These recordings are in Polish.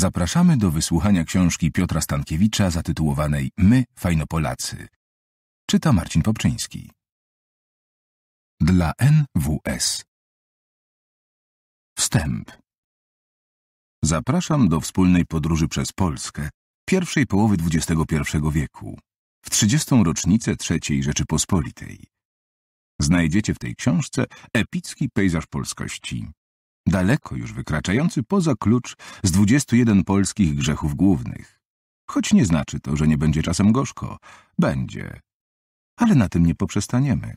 Zapraszamy do wysłuchania książki Piotra Stankiewicza zatytułowanej My, Fajnopolacy. Czyta Marcin Popczyński. Dla NWS. Wstęp. Zapraszam do wspólnej podróży przez Polskę pierwszej połowy XXI wieku, w 30. rocznicę III Rzeczypospolitej. Znajdziecie w tej książce epicki pejzaż polskości, daleko już wykraczający poza klucz z 21 polskich grzechów głównych. Choć nie znaczy to, że nie będzie czasem gorzko. Będzie. Ale na tym nie poprzestaniemy.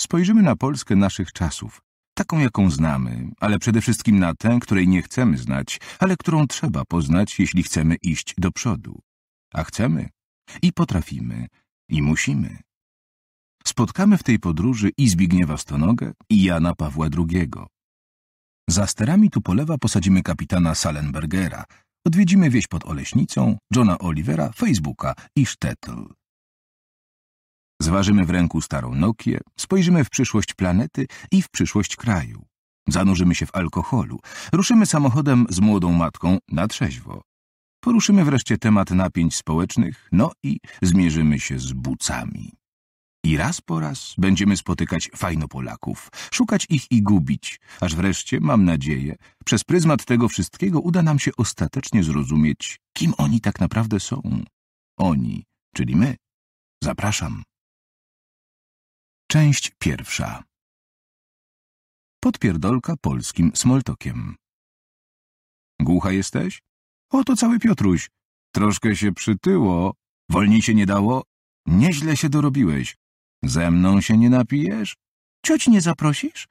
Spojrzymy na Polskę naszych czasów, taką jaką znamy, ale przede wszystkim na tę, której nie chcemy znać, ale którą trzeba poznać, jeśli chcemy iść do przodu. A chcemy i potrafimy i musimy. Spotkamy w tej podróży i Zbigniewa Stonogę, i Jana Pawła II, za sterami tu polewa posadzimy kapitana Salenbergera. Odwiedzimy wieś pod Oleśnicą, Johna Olivera, Facebooka i Sztetl. Zważymy w ręku starą Nokię, spojrzymy w przyszłość planety i w przyszłość kraju. Zanurzymy się w alkoholu, ruszymy samochodem z młodą matką na trzeźwo. Poruszymy wreszcie temat napięć społecznych, no i zmierzymy się z bucami. I raz po raz będziemy spotykać fajnopolaków, szukać ich i gubić, aż wreszcie, mam nadzieję, przez pryzmat tego wszystkiego uda nam się ostatecznie zrozumieć, kim oni tak naprawdę są. Oni, czyli my. Zapraszam. Część pierwsza. Podpierdolka polskim smoltokiem. Głucha jesteś? Oto cały Piotruś. Troszkę się przytyło. Wolniej się nie dało. Nieźle się dorobiłeś. Ze mną się nie napijesz? Cioć nie zaprosisz?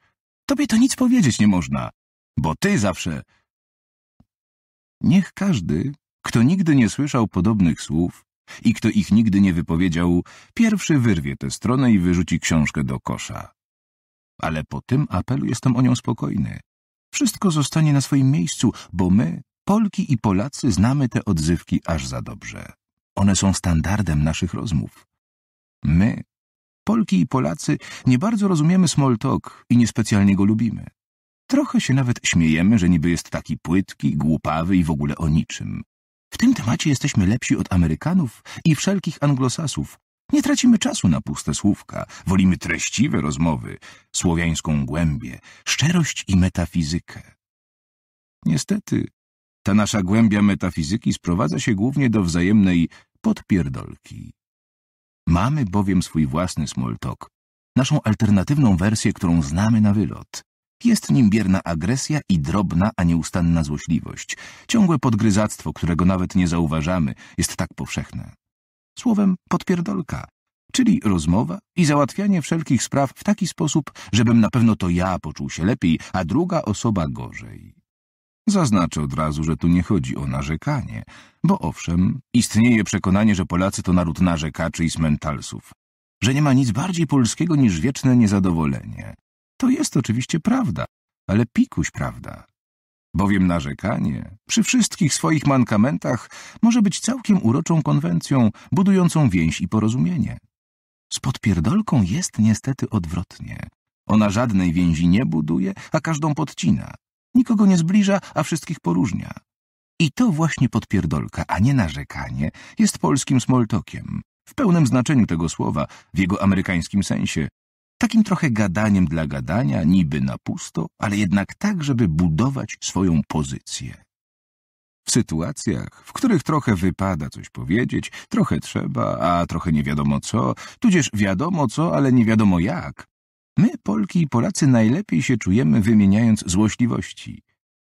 Tobie to nic powiedzieć nie można, bo ty zawsze... Niech każdy, kto nigdy nie słyszał podobnych słów i kto ich nigdy nie wypowiedział, pierwszy wyrwie tę stronę i wyrzuci książkę do kosza. Ale po tym apelu jestem o nią spokojny. Wszystko zostanie na swoim miejscu, bo my, Polki i Polacy, znamy te odzywki aż za dobrze. One są standardem naszych rozmów. My, Polki i Polacy nie bardzo rozumiemy small talk i niespecjalnie go lubimy. Trochę się nawet śmiejemy, że niby jest taki płytki, głupawy i w ogóle o niczym. W tym temacie jesteśmy lepsi od Amerykanów i wszelkich anglosasów. Nie tracimy czasu na puste słówka, wolimy treściwe rozmowy, słowiańską głębię, szczerość i metafizykę. Niestety, ta nasza głębia metafizyki sprowadza się głównie do wzajemnej podpierdolki. Mamy bowiem swój własny talk, naszą alternatywną wersję, którą znamy na wylot. Jest nim bierna agresja i drobna, a nieustanna złośliwość. Ciągłe podgryzactwo, którego nawet nie zauważamy, jest tak powszechne. Słowem podpierdolka, czyli rozmowa i załatwianie wszelkich spraw w taki sposób, żebym na pewno to ja poczuł się lepiej, a druga osoba gorzej. Zaznaczę od razu, że tu nie chodzi o narzekanie, bo owszem, istnieje przekonanie, że Polacy to naród narzekaczy i smentalsów, że nie ma nic bardziej polskiego niż wieczne niezadowolenie. To jest oczywiście prawda, ale pikuś prawda. Bowiem narzekanie, przy wszystkich swoich mankamentach, może być całkiem uroczą konwencją, budującą więź i porozumienie. Z podpierdolką jest niestety odwrotnie. Ona żadnej więzi nie buduje, a każdą podcina. Nikogo nie zbliża, a wszystkich poróżnia. I to właśnie podpierdolka, a nie narzekanie, jest polskim smoltokiem. W pełnym znaczeniu tego słowa, w jego amerykańskim sensie. Takim trochę gadaniem dla gadania, niby na pusto, ale jednak tak, żeby budować swoją pozycję. W sytuacjach, w których trochę wypada coś powiedzieć, trochę trzeba, a trochę nie wiadomo co, tudzież wiadomo co, ale nie wiadomo jak, My, Polki i Polacy, najlepiej się czujemy wymieniając złośliwości.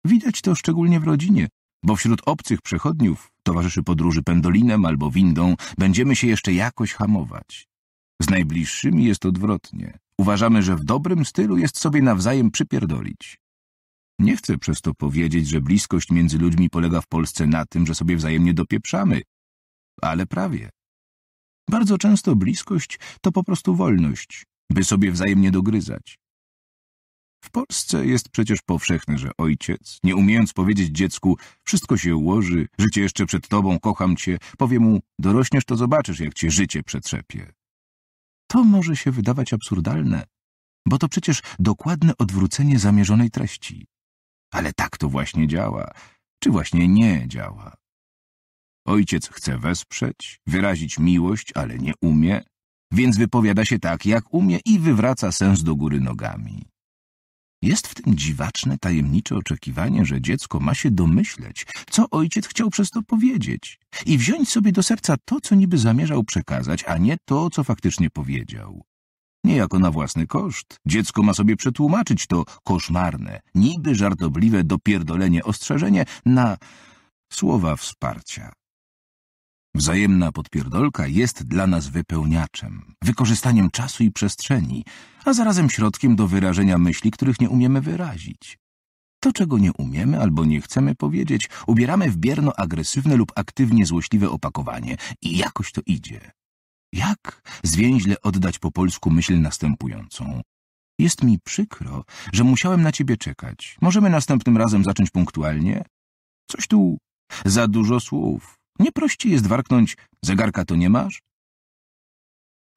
Widać to szczególnie w rodzinie, bo wśród obcych przechodniów, towarzyszy podróży pendolinem albo windą, będziemy się jeszcze jakoś hamować. Z najbliższymi jest odwrotnie. Uważamy, że w dobrym stylu jest sobie nawzajem przypierdolić. Nie chcę przez to powiedzieć, że bliskość między ludźmi polega w Polsce na tym, że sobie wzajemnie dopieprzamy, ale prawie. Bardzo często bliskość to po prostu wolność, by sobie wzajemnie dogryzać. W Polsce jest przecież powszechne, że ojciec, nie umiejąc powiedzieć dziecku, wszystko się ułoży, życie jeszcze przed tobą, kocham cię, powie mu, dorośniesz to zobaczysz, jak cię życie przetrzepie. To może się wydawać absurdalne, bo to przecież dokładne odwrócenie zamierzonej treści. Ale tak to właśnie działa, czy właśnie nie działa. Ojciec chce wesprzeć, wyrazić miłość, ale nie umie, więc wypowiada się tak, jak umie i wywraca sens do góry nogami. Jest w tym dziwaczne, tajemnicze oczekiwanie, że dziecko ma się domyśleć, co ojciec chciał przez to powiedzieć i wziąć sobie do serca to, co niby zamierzał przekazać, a nie to, co faktycznie powiedział. Niejako na własny koszt. Dziecko ma sobie przetłumaczyć to koszmarne, niby żartobliwe dopierdolenie ostrzeżenie na słowa wsparcia. Wzajemna podpierdolka jest dla nas wypełniaczem, wykorzystaniem czasu i przestrzeni, a zarazem środkiem do wyrażenia myśli, których nie umiemy wyrazić. To, czego nie umiemy albo nie chcemy powiedzieć, ubieramy w bierno-agresywne lub aktywnie złośliwe opakowanie i jakoś to idzie. Jak zwięźle oddać po polsku myśl następującą? Jest mi przykro, że musiałem na ciebie czekać. Możemy następnym razem zacząć punktualnie? Coś tu za dużo słów. Nie prościej jest warknąć, zegarka to nie masz?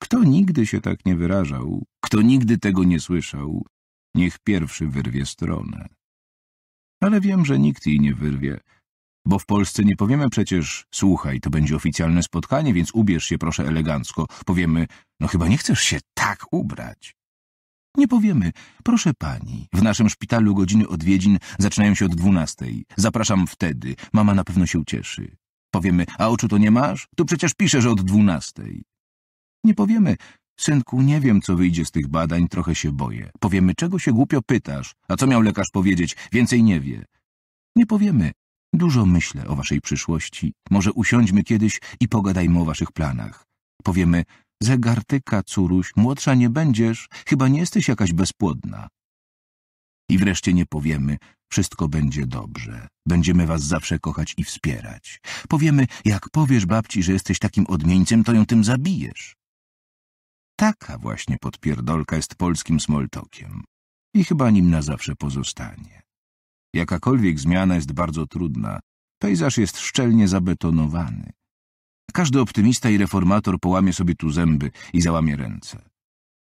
Kto nigdy się tak nie wyrażał, kto nigdy tego nie słyszał, niech pierwszy wyrwie stronę. Ale wiem, że nikt jej nie wyrwie, bo w Polsce nie powiemy przecież, słuchaj, to będzie oficjalne spotkanie, więc ubierz się proszę elegancko. Powiemy, no chyba nie chcesz się tak ubrać. Nie powiemy, proszę pani, w naszym szpitalu godziny odwiedzin zaczynają się od dwunastej. Zapraszam wtedy, mama na pewno się ucieszy. Powiemy, a oczu to nie masz? Tu przecież piszesz od dwunastej. Nie powiemy, synku, nie wiem, co wyjdzie z tych badań, trochę się boję. Powiemy, czego się głupio pytasz, a co miał lekarz powiedzieć, więcej nie wie. Nie powiemy, dużo myślę o waszej przyszłości, może usiądźmy kiedyś i pogadajmy o waszych planach. Powiemy, zegartyka, córuś, młodsza nie będziesz, chyba nie jesteś jakaś bezpłodna. I wreszcie nie powiemy, wszystko będzie dobrze. Będziemy was zawsze kochać i wspierać. Powiemy, jak powiesz babci, że jesteś takim odmieńcem, to ją tym zabijesz. Taka właśnie podpierdolka jest polskim smoltokiem i chyba nim na zawsze pozostanie. Jakakolwiek zmiana jest bardzo trudna. Pejzaż jest szczelnie zabetonowany. Każdy optymista i reformator połamie sobie tu zęby i załamie ręce.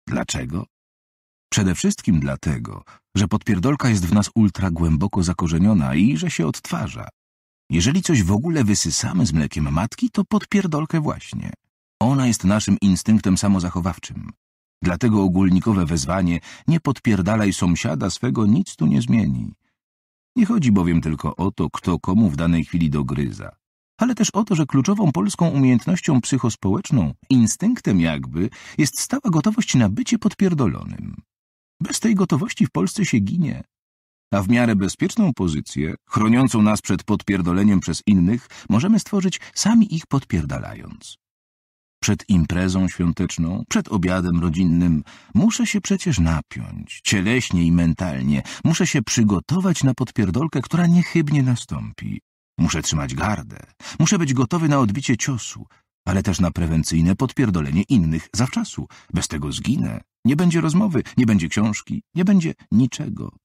Dlaczego? Przede wszystkim dlatego, że podpierdolka jest w nas ultra głęboko zakorzeniona i że się odtwarza. Jeżeli coś w ogóle wysysamy z mlekiem matki, to podpierdolkę właśnie. Ona jest naszym instynktem samozachowawczym. Dlatego ogólnikowe wezwanie nie podpierdalaj sąsiada swego nic tu nie zmieni. Nie chodzi bowiem tylko o to, kto komu w danej chwili dogryza, ale też o to, że kluczową polską umiejętnością psychospołeczną, instynktem jakby, jest stała gotowość na bycie podpierdolonym. Bez tej gotowości w Polsce się ginie. A w miarę bezpieczną pozycję, chroniącą nas przed podpierdoleniem przez innych, możemy stworzyć sami ich podpierdalając. Przed imprezą świąteczną, przed obiadem rodzinnym muszę się przecież napiąć, cieleśnie i mentalnie. Muszę się przygotować na podpierdolkę, która niechybnie nastąpi. Muszę trzymać gardę, muszę być gotowy na odbicie ciosu, ale też na prewencyjne podpierdolenie innych zawczasu. Bez tego zginę, nie będzie rozmowy, nie będzie książki, nie będzie niczego.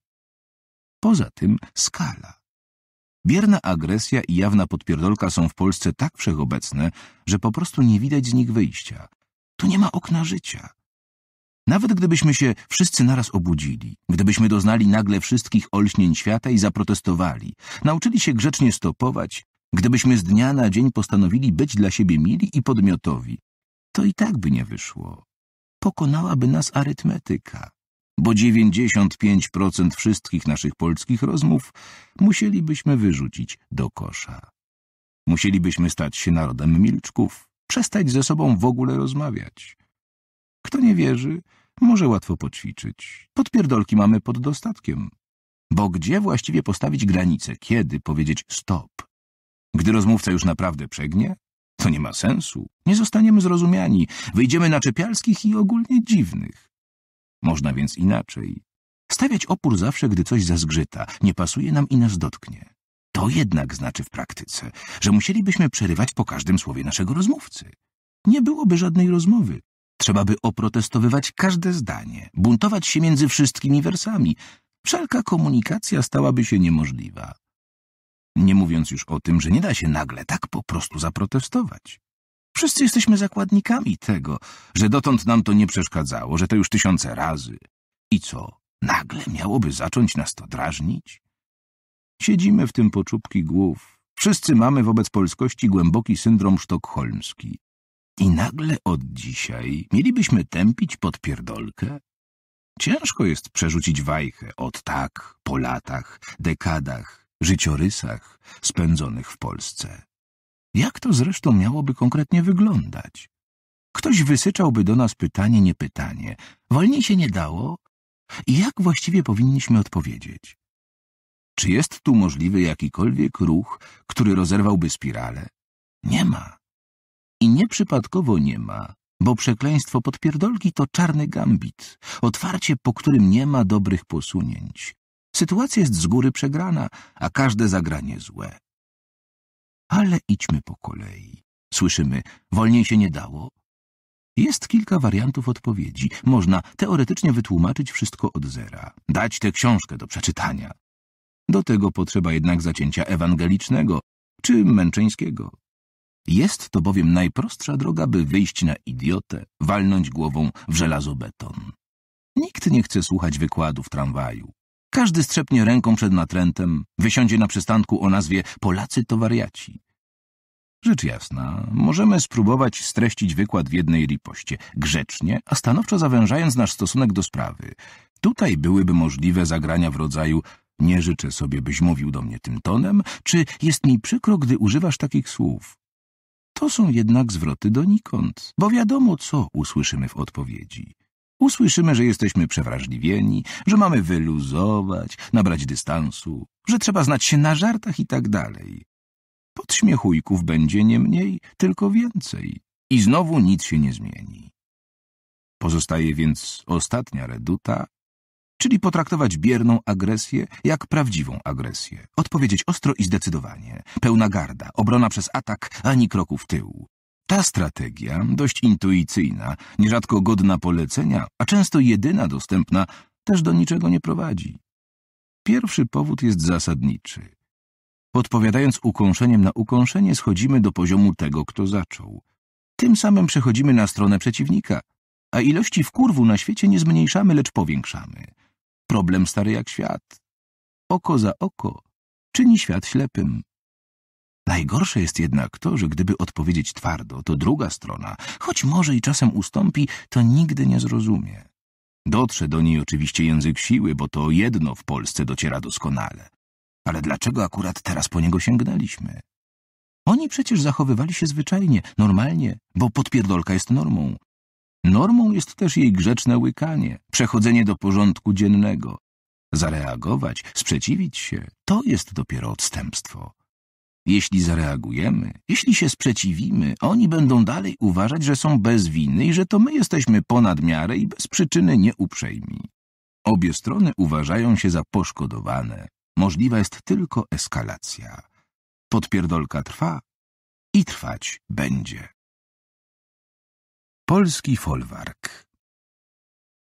Poza tym skala. Bierna agresja i jawna podpierdolka są w Polsce tak wszechobecne, że po prostu nie widać z nich wyjścia. Tu nie ma okna życia. Nawet gdybyśmy się wszyscy naraz obudzili, gdybyśmy doznali nagle wszystkich olśnień świata i zaprotestowali, nauczyli się grzecznie stopować, gdybyśmy z dnia na dzień postanowili być dla siebie mili i podmiotowi, to i tak by nie wyszło pokonałaby nas arytmetyka, bo 95% wszystkich naszych polskich rozmów musielibyśmy wyrzucić do kosza. Musielibyśmy stać się narodem milczków, przestać ze sobą w ogóle rozmawiać. Kto nie wierzy, może łatwo poćwiczyć. Podpierdolki mamy pod dostatkiem. Bo gdzie właściwie postawić granicę? Kiedy powiedzieć stop? Gdy rozmówca już naprawdę przegnie, to nie ma sensu. Nie zostaniemy zrozumiani. Wyjdziemy na czepialskich i ogólnie dziwnych. Można więc inaczej. Stawiać opór zawsze, gdy coś zazgrzyta, nie pasuje nam i nas dotknie. To jednak znaczy w praktyce, że musielibyśmy przerywać po każdym słowie naszego rozmówcy. Nie byłoby żadnej rozmowy. Trzeba by oprotestowywać każde zdanie, buntować się między wszystkimi wersami. Wszelka komunikacja stałaby się niemożliwa. Nie mówiąc już o tym, że nie da się nagle tak po prostu zaprotestować. Wszyscy jesteśmy zakładnikami tego, że dotąd nam to nie przeszkadzało, że to już tysiące razy. I co, nagle miałoby zacząć nas to drażnić? Siedzimy w tym poczubki głów. Wszyscy mamy wobec polskości głęboki syndrom sztokholmski. I nagle od dzisiaj mielibyśmy tępić pod pierdolkę? Ciężko jest przerzucić wajchę od tak, po latach, dekadach, życiorysach spędzonych w Polsce. Jak to zresztą miałoby konkretnie wyglądać? Ktoś wysyczałby do nas pytanie, nie pytanie. Wolniej się nie dało? I jak właściwie powinniśmy odpowiedzieć? Czy jest tu możliwy jakikolwiek ruch, który rozerwałby spiralę? Nie ma. I nieprzypadkowo nie ma, bo przekleństwo podpierdolki to czarny gambit, otwarcie, po którym nie ma dobrych posunięć. Sytuacja jest z góry przegrana, a każde zagranie złe. Ale idźmy po kolei. Słyszymy, wolniej się nie dało. Jest kilka wariantów odpowiedzi. Można teoretycznie wytłumaczyć wszystko od zera, dać tę książkę do przeczytania. Do tego potrzeba jednak zacięcia ewangelicznego czy męczeńskiego. Jest to bowiem najprostsza droga, by wyjść na idiotę, walnąć głową w żelazo beton. Nikt nie chce słuchać wykładów tramwaju, każdy strzepnie ręką przed natrętem, wysiądzie na przystanku o nazwie Polacy to wariaci. Rzecz jasna, możemy spróbować streścić wykład w jednej ripoście, grzecznie, a stanowczo zawężając nasz stosunek do sprawy. Tutaj byłyby możliwe zagrania w rodzaju nie życzę sobie, byś mówił do mnie tym tonem, czy jest mi przykro, gdy używasz takich słów. To są jednak zwroty donikąd, bo wiadomo, co usłyszymy w odpowiedzi. Usłyszymy, że jesteśmy przewrażliwieni, że mamy wyluzować, nabrać dystansu, że trzeba znać się na żartach i tak dalej. Podśmiechujków będzie nie mniej, tylko więcej. I znowu nic się nie zmieni. Pozostaje więc ostatnia reduta, czyli potraktować bierną agresję jak prawdziwą agresję. Odpowiedzieć ostro i zdecydowanie. Pełna garda, obrona przez atak, ani kroku w tył. Ta strategia, dość intuicyjna, nierzadko godna polecenia, a często jedyna dostępna, też do niczego nie prowadzi. Pierwszy powód jest zasadniczy. Podpowiadając ukąszeniem na ukąszenie, schodzimy do poziomu tego, kto zaczął. Tym samym przechodzimy na stronę przeciwnika, a ilości kurwu na świecie nie zmniejszamy, lecz powiększamy. Problem stary jak świat. Oko za oko czyni świat ślepym. Najgorsze jest jednak to, że gdyby odpowiedzieć twardo, to druga strona, choć może i czasem ustąpi, to nigdy nie zrozumie. Dotrze do niej oczywiście język siły, bo to jedno w Polsce dociera doskonale. Ale dlaczego akurat teraz po niego sięgnęliśmy? Oni przecież zachowywali się zwyczajnie, normalnie, bo podpierdolka jest normą. Normą jest też jej grzeczne łykanie, przechodzenie do porządku dziennego. Zareagować, sprzeciwić się, to jest dopiero odstępstwo. Jeśli zareagujemy, jeśli się sprzeciwimy, oni będą dalej uważać, że są bez winy i że to my jesteśmy ponad miarę i bez przyczyny nieuprzejmi. Obie strony uważają się za poszkodowane. Możliwa jest tylko eskalacja. Podpierdolka trwa i trwać będzie. Polski folwark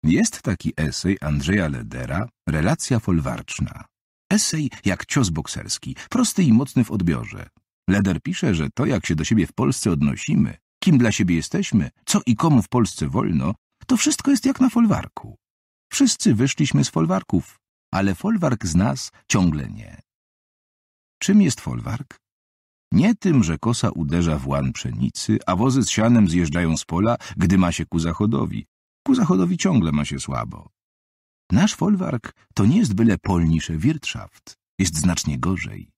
Jest taki esej Andrzeja Ledera, Relacja folwarczna. Esej jak cios bokserski, prosty i mocny w odbiorze. Leder pisze, że to, jak się do siebie w Polsce odnosimy, kim dla siebie jesteśmy, co i komu w Polsce wolno, to wszystko jest jak na folwarku. Wszyscy wyszliśmy z folwarków, ale folwark z nas ciągle nie. Czym jest folwark? Nie tym, że kosa uderza w łan pszenicy, a wozy z sianem zjeżdżają z pola, gdy ma się ku zachodowi. Ku zachodowi ciągle ma się słabo. Nasz folwark to nie jest byle polnisze Wirtschaft. Jest znacznie gorzej.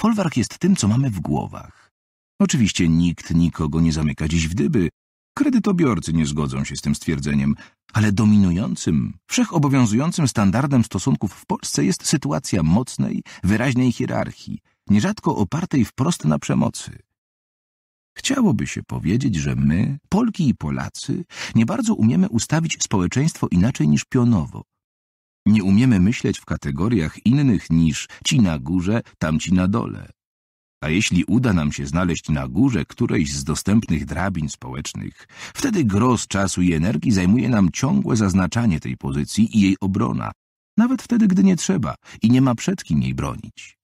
Folwark jest tym, co mamy w głowach. Oczywiście nikt nikogo nie zamyka dziś w dyby. Kredytobiorcy nie zgodzą się z tym stwierdzeniem, ale dominującym, wszechobowiązującym standardem stosunków w Polsce jest sytuacja mocnej, wyraźnej hierarchii, nierzadko opartej wprost na przemocy. Chciałoby się powiedzieć, że my, Polki i Polacy, nie bardzo umiemy ustawić społeczeństwo inaczej niż pionowo, nie umiemy myśleć w kategoriach innych niż ci na górze, tamci na dole. A jeśli uda nam się znaleźć na górze którejś z dostępnych drabin społecznych, wtedy gros czasu i energii zajmuje nam ciągłe zaznaczanie tej pozycji i jej obrona, nawet wtedy, gdy nie trzeba i nie ma przed kim jej bronić.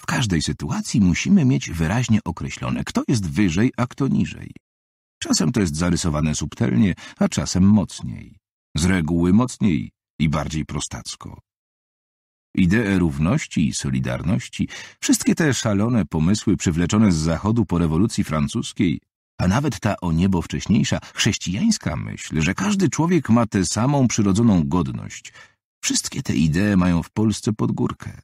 W każdej sytuacji musimy mieć wyraźnie określone, kto jest wyżej, a kto niżej. Czasem to jest zarysowane subtelnie, a czasem mocniej. Z reguły mocniej, i bardziej prostacko. Idee równości i solidarności, wszystkie te szalone pomysły przywleczone z zachodu po rewolucji francuskiej, a nawet ta o niebo wcześniejsza, chrześcijańska myśl, że każdy człowiek ma tę samą przyrodzoną godność, wszystkie te idee mają w Polsce pod górkę.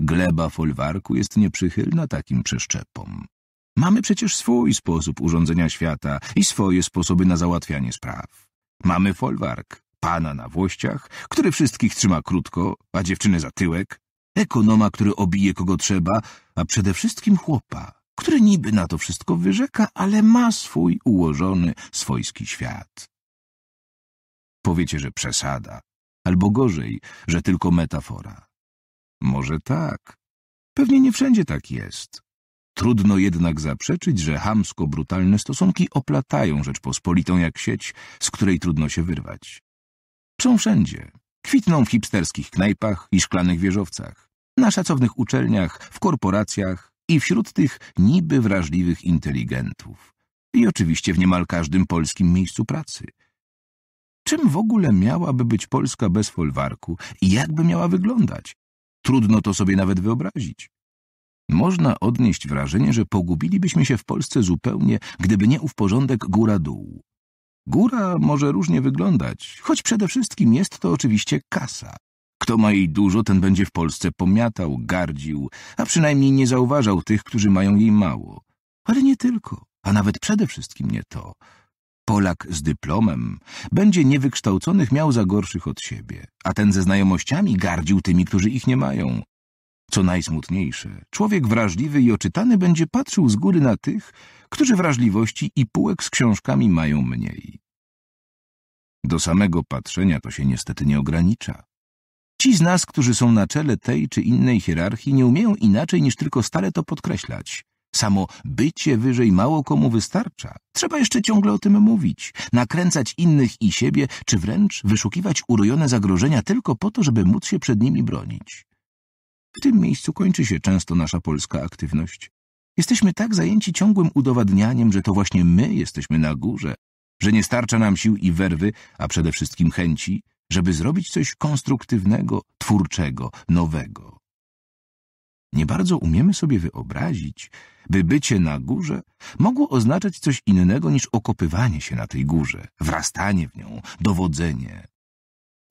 Gleba folwarku jest nieprzychylna takim przeszczepom. Mamy przecież swój sposób urządzenia świata i swoje sposoby na załatwianie spraw. Mamy folwark, pana na włościach, który wszystkich trzyma krótko, a dziewczynę za tyłek, ekonoma, który obije kogo trzeba, a przede wszystkim chłopa, który niby na to wszystko wyrzeka, ale ma swój ułożony, swojski świat. Powiecie, że przesada, albo gorzej, że tylko metafora. Może tak. Pewnie nie wszędzie tak jest. Trudno jednak zaprzeczyć, że hamsko-brutalne stosunki oplatają Rzeczpospolitą jak sieć, z której trudno się wyrwać. Są wszędzie. Kwitną w hipsterskich knajpach i szklanych wieżowcach, na szacownych uczelniach, w korporacjach i wśród tych niby wrażliwych inteligentów. I oczywiście w niemal każdym polskim miejscu pracy. Czym w ogóle miałaby być Polska bez folwarku i jakby miała wyglądać? Trudno to sobie nawet wyobrazić. Można odnieść wrażenie, że pogubilibyśmy się w Polsce zupełnie, gdyby nie ów porządek góra-dół, Góra może różnie wyglądać, choć przede wszystkim jest to oczywiście kasa. Kto ma jej dużo, ten będzie w Polsce pomiatał, gardził, a przynajmniej nie zauważał tych, którzy mają jej mało. Ale nie tylko, a nawet przede wszystkim nie to. Polak z dyplomem będzie niewykształconych miał za gorszych od siebie, a ten ze znajomościami gardził tymi, którzy ich nie mają. Co najsmutniejsze, człowiek wrażliwy i oczytany będzie patrzył z góry na tych, którzy wrażliwości i półek z książkami mają mniej. Do samego patrzenia to się niestety nie ogranicza. Ci z nas, którzy są na czele tej czy innej hierarchii, nie umieją inaczej niż tylko stale to podkreślać. Samo bycie wyżej mało komu wystarcza. Trzeba jeszcze ciągle o tym mówić, nakręcać innych i siebie, czy wręcz wyszukiwać urojone zagrożenia tylko po to, żeby móc się przed nimi bronić. W tym miejscu kończy się często nasza polska aktywność. Jesteśmy tak zajęci ciągłym udowadnianiem, że to właśnie my jesteśmy na górze, że nie starcza nam sił i werwy, a przede wszystkim chęci, żeby zrobić coś konstruktywnego, twórczego, nowego. Nie bardzo umiemy sobie wyobrazić, by bycie na górze mogło oznaczać coś innego niż okopywanie się na tej górze, wrastanie w nią, dowodzenie.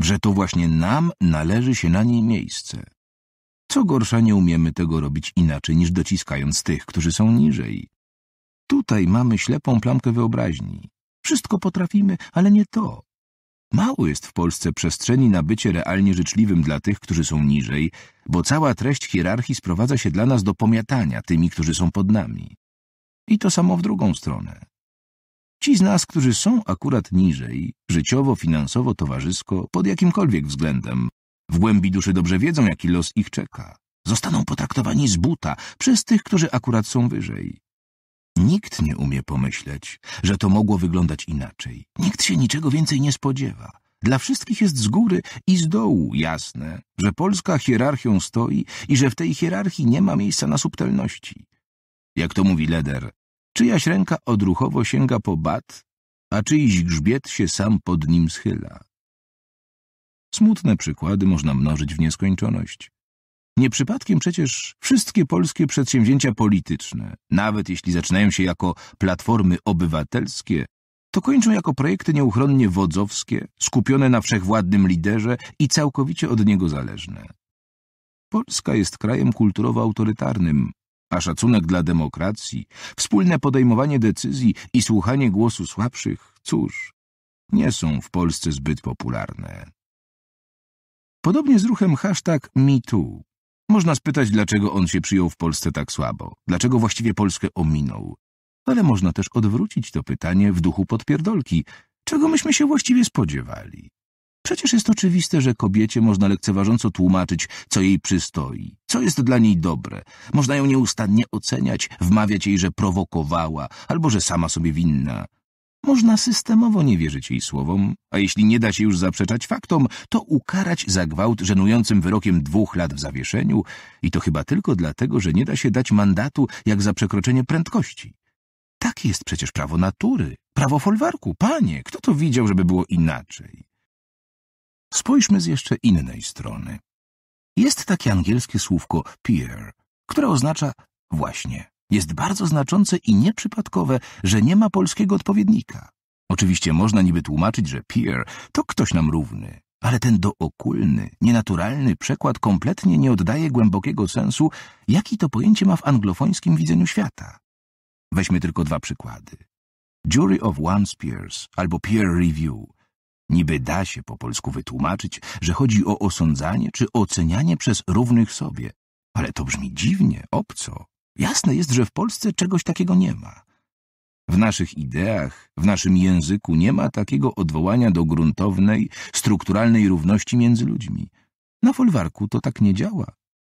Że to właśnie nam należy się na niej miejsce, co gorsza, nie umiemy tego robić inaczej niż dociskając tych, którzy są niżej. Tutaj mamy ślepą plamkę wyobraźni. Wszystko potrafimy, ale nie to. Mało jest w Polsce przestrzeni na bycie realnie życzliwym dla tych, którzy są niżej, bo cała treść hierarchii sprowadza się dla nas do pomiatania tymi, którzy są pod nami. I to samo w drugą stronę. Ci z nas, którzy są akurat niżej, życiowo, finansowo, towarzysko, pod jakimkolwiek względem, w głębi duszy dobrze wiedzą, jaki los ich czeka. Zostaną potraktowani z buta przez tych, którzy akurat są wyżej. Nikt nie umie pomyśleć, że to mogło wyglądać inaczej. Nikt się niczego więcej nie spodziewa. Dla wszystkich jest z góry i z dołu jasne, że Polska hierarchią stoi i że w tej hierarchii nie ma miejsca na subtelności. Jak to mówi Leder, czyjaś ręka odruchowo sięga po bat, a czyjś grzbiet się sam pod nim schyla. Smutne przykłady można mnożyć w nieskończoność. Nie przypadkiem przecież wszystkie polskie przedsięwzięcia polityczne, nawet jeśli zaczynają się jako platformy obywatelskie, to kończą jako projekty nieuchronnie wodzowskie, skupione na wszechwładnym liderze i całkowicie od niego zależne. Polska jest krajem kulturowo-autorytarnym, a szacunek dla demokracji, wspólne podejmowanie decyzji i słuchanie głosu słabszych, cóż, nie są w Polsce zbyt popularne. Podobnie z ruchem hashtag MeToo. Można spytać, dlaczego on się przyjął w Polsce tak słabo, dlaczego właściwie Polskę ominął. Ale można też odwrócić to pytanie w duchu podpierdolki, czego myśmy się właściwie spodziewali. Przecież jest oczywiste, że kobiecie można lekceważąco tłumaczyć, co jej przystoi, co jest dla niej dobre. Można ją nieustannie oceniać, wmawiać jej, że prowokowała, albo że sama sobie winna. Można systemowo nie wierzyć jej słowom, a jeśli nie da się już zaprzeczać faktom, to ukarać za gwałt żenującym wyrokiem dwóch lat w zawieszeniu i to chyba tylko dlatego, że nie da się dać mandatu jak za przekroczenie prędkości. Takie jest przecież prawo natury, prawo folwarku. Panie, kto to widział, żeby było inaczej? Spójrzmy z jeszcze innej strony. Jest takie angielskie słówko peer, które oznacza właśnie jest bardzo znaczące i nieprzypadkowe, że nie ma polskiego odpowiednika. Oczywiście można niby tłumaczyć, że peer to ktoś nam równy, ale ten dookulny, nienaturalny przekład kompletnie nie oddaje głębokiego sensu, jaki to pojęcie ma w anglofońskim widzeniu świata. Weźmy tylko dwa przykłady. Jury of One's Peers albo Peer Review. Niby da się po polsku wytłumaczyć, że chodzi o osądzanie czy ocenianie przez równych sobie, ale to brzmi dziwnie, obco. Jasne jest, że w Polsce czegoś takiego nie ma. W naszych ideach, w naszym języku nie ma takiego odwołania do gruntownej, strukturalnej równości między ludźmi. Na folwarku to tak nie działa.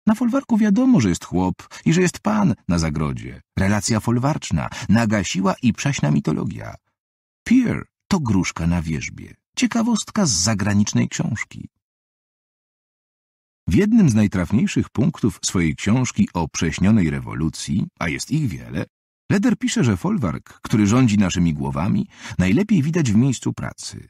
Na folwarku wiadomo, że jest chłop i że jest pan na zagrodzie. Relacja folwarczna, nagasiła i prześna mitologia. Peer to gruszka na wierzbie. Ciekawostka z zagranicznej książki. W jednym z najtrafniejszych punktów swojej książki o prześnionej rewolucji, a jest ich wiele, Leder pisze, że folwark, który rządzi naszymi głowami, najlepiej widać w miejscu pracy.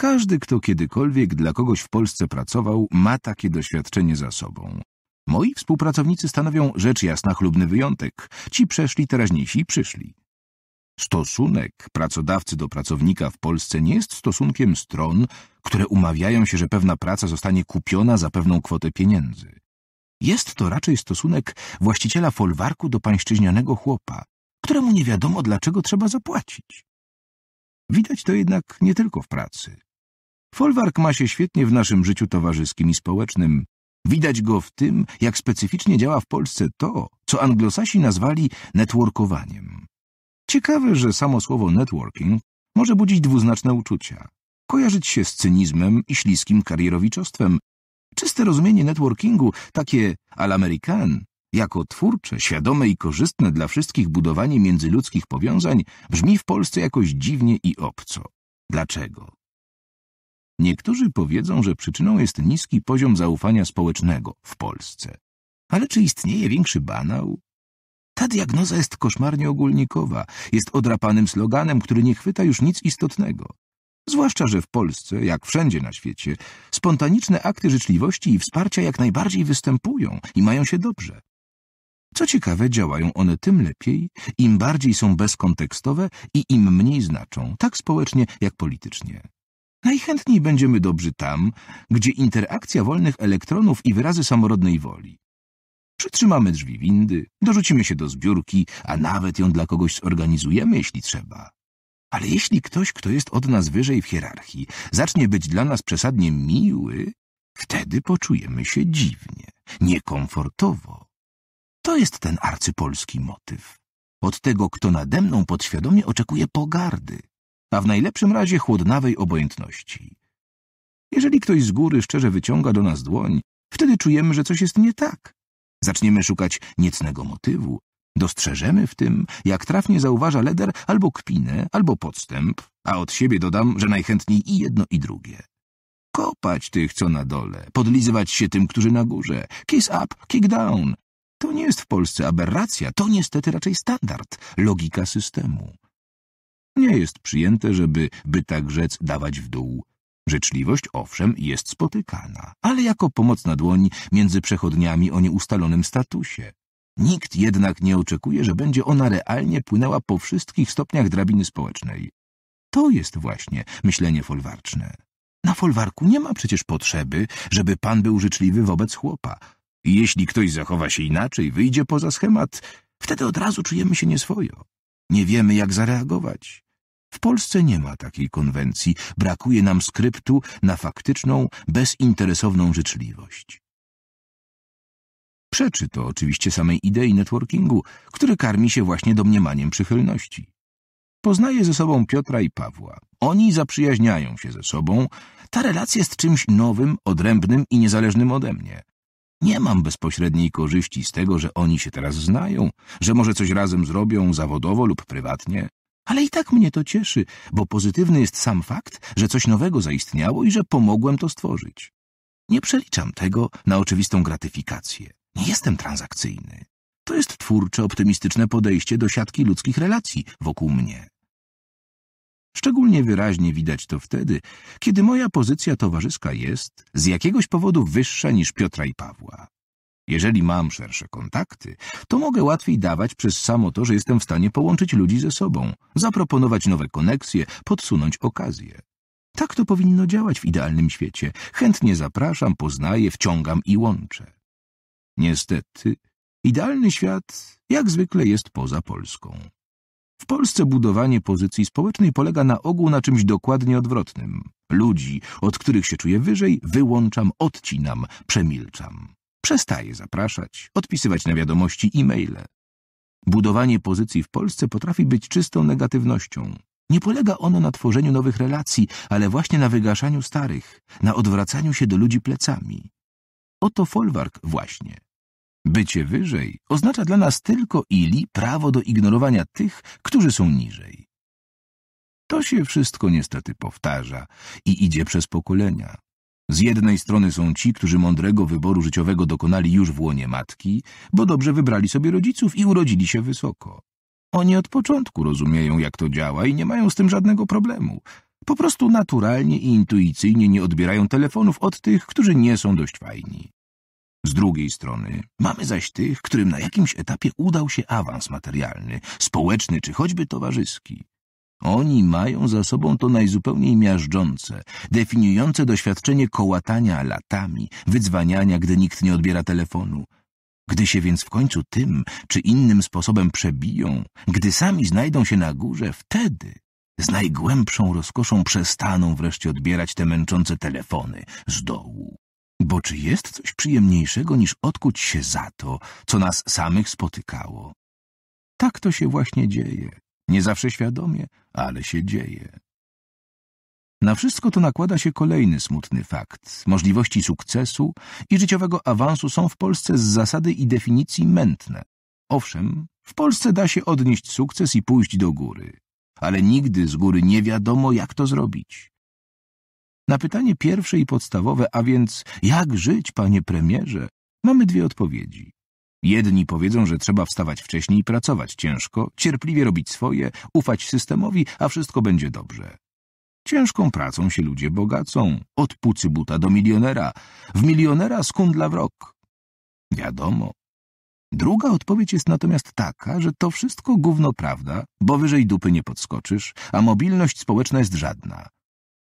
Każdy, kto kiedykolwiek dla kogoś w Polsce pracował, ma takie doświadczenie za sobą. Moi współpracownicy stanowią rzecz jasna chlubny wyjątek. Ci przeszli, teraźniejsi przyszli. Stosunek pracodawcy do pracownika w Polsce nie jest stosunkiem stron, które umawiają się, że pewna praca zostanie kupiona za pewną kwotę pieniędzy. Jest to raczej stosunek właściciela folwarku do pańszczyźnianego chłopa, któremu nie wiadomo dlaczego trzeba zapłacić. Widać to jednak nie tylko w pracy. Folwark ma się świetnie w naszym życiu towarzyskim i społecznym. Widać go w tym, jak specyficznie działa w Polsce to, co anglosasi nazwali networkowaniem. Ciekawe, że samo słowo networking może budzić dwuznaczne uczucia, kojarzyć się z cynizmem i śliskim karierowiczostwem. Czyste rozumienie networkingu, takie al American, jako twórcze, świadome i korzystne dla wszystkich budowanie międzyludzkich powiązań brzmi w Polsce jakoś dziwnie i obco. Dlaczego? Niektórzy powiedzą, że przyczyną jest niski poziom zaufania społecznego w Polsce. Ale czy istnieje większy banał? Ta diagnoza jest koszmarnie ogólnikowa, jest odrapanym sloganem, który nie chwyta już nic istotnego. Zwłaszcza, że w Polsce, jak wszędzie na świecie, spontaniczne akty życzliwości i wsparcia jak najbardziej występują i mają się dobrze. Co ciekawe, działają one tym lepiej, im bardziej są bezkontekstowe i im mniej znaczą, tak społecznie jak politycznie. Najchętniej będziemy dobrzy tam, gdzie interakcja wolnych elektronów i wyrazy samorodnej woli, Przytrzymamy drzwi windy, dorzucimy się do zbiórki, a nawet ją dla kogoś zorganizujemy, jeśli trzeba. Ale jeśli ktoś, kto jest od nas wyżej w hierarchii, zacznie być dla nas przesadnie miły, wtedy poczujemy się dziwnie, niekomfortowo. To jest ten arcypolski motyw. Od tego, kto nade mną podświadomie oczekuje pogardy, a w najlepszym razie chłodnawej obojętności. Jeżeli ktoś z góry szczerze wyciąga do nas dłoń, wtedy czujemy, że coś jest nie tak, Zaczniemy szukać niecnego motywu. Dostrzeżemy w tym, jak trafnie zauważa leder, albo kpinę, albo podstęp, a od siebie dodam, że najchętniej i jedno i drugie. Kopać tych, co na dole, podlizywać się tym, którzy na górze, kiss up, kick down. To nie jest w Polsce aberracja, to niestety raczej standard, logika systemu. Nie jest przyjęte, żeby, by tak rzec, dawać w dół. Życzliwość, owszem, jest spotykana, ale jako pomocna dłoń między przechodniami o nieustalonym statusie. Nikt jednak nie oczekuje, że będzie ona realnie płynęła po wszystkich stopniach drabiny społecznej. To jest właśnie myślenie folwarczne. Na folwarku nie ma przecież potrzeby, żeby pan był życzliwy wobec chłopa. Jeśli ktoś zachowa się inaczej, wyjdzie poza schemat, wtedy od razu czujemy się nieswojo. Nie wiemy, jak zareagować. W Polsce nie ma takiej konwencji. Brakuje nam skryptu na faktyczną, bezinteresowną życzliwość. Przeczy to oczywiście samej idei networkingu, który karmi się właśnie domniemaniem przychylności. Poznaje ze sobą Piotra i Pawła. Oni zaprzyjaźniają się ze sobą. Ta relacja jest czymś nowym, odrębnym i niezależnym ode mnie. Nie mam bezpośredniej korzyści z tego, że oni się teraz znają, że może coś razem zrobią zawodowo lub prywatnie. Ale i tak mnie to cieszy, bo pozytywny jest sam fakt, że coś nowego zaistniało i że pomogłem to stworzyć. Nie przeliczam tego na oczywistą gratyfikację. Nie jestem transakcyjny. To jest twórcze, optymistyczne podejście do siatki ludzkich relacji wokół mnie. Szczególnie wyraźnie widać to wtedy, kiedy moja pozycja towarzyska jest z jakiegoś powodu wyższa niż Piotra i Pawła. Jeżeli mam szersze kontakty, to mogę łatwiej dawać przez samo to, że jestem w stanie połączyć ludzi ze sobą, zaproponować nowe koneksje, podsunąć okazje. Tak to powinno działać w idealnym świecie. Chętnie zapraszam, poznaję, wciągam i łączę. Niestety, idealny świat jak zwykle jest poza Polską. W Polsce budowanie pozycji społecznej polega na ogół na czymś dokładnie odwrotnym. Ludzi, od których się czuję wyżej, wyłączam, odcinam, przemilczam. Przestaje zapraszać, odpisywać na wiadomości e-maile. Budowanie pozycji w Polsce potrafi być czystą negatywnością. Nie polega ono na tworzeniu nowych relacji, ale właśnie na wygaszaniu starych, na odwracaniu się do ludzi plecami. Oto folwark właśnie. Bycie wyżej oznacza dla nas tylko ili prawo do ignorowania tych, którzy są niżej. To się wszystko niestety powtarza i idzie przez pokolenia. Z jednej strony są ci, którzy mądrego wyboru życiowego dokonali już w łonie matki, bo dobrze wybrali sobie rodziców i urodzili się wysoko. Oni od początku rozumieją, jak to działa i nie mają z tym żadnego problemu. Po prostu naturalnie i intuicyjnie nie odbierają telefonów od tych, którzy nie są dość fajni. Z drugiej strony mamy zaś tych, którym na jakimś etapie udał się awans materialny, społeczny czy choćby towarzyski. Oni mają za sobą to najzupełniej miażdżące, definiujące doświadczenie kołatania latami, wydzwaniania, gdy nikt nie odbiera telefonu. Gdy się więc w końcu tym czy innym sposobem przebiją, gdy sami znajdą się na górze, wtedy z najgłębszą rozkoszą przestaną wreszcie odbierać te męczące telefony z dołu. Bo czy jest coś przyjemniejszego niż odkuć się za to, co nas samych spotykało? Tak to się właśnie dzieje. Nie zawsze świadomie, ale się dzieje. Na wszystko to nakłada się kolejny smutny fakt. Możliwości sukcesu i życiowego awansu są w Polsce z zasady i definicji mętne. Owszem, w Polsce da się odnieść sukces i pójść do góry, ale nigdy z góry nie wiadomo, jak to zrobić. Na pytanie pierwsze i podstawowe, a więc jak żyć, panie premierze, mamy dwie odpowiedzi. Jedni powiedzą, że trzeba wstawać wcześniej, pracować ciężko, cierpliwie robić swoje, ufać systemowi, a wszystko będzie dobrze. Ciężką pracą się ludzie bogacą, od pucy buta do milionera, w milionera skąd dla w rok. Wiadomo. Druga odpowiedź jest natomiast taka, że to wszystko gówno prawda, bo wyżej dupy nie podskoczysz, a mobilność społeczna jest żadna.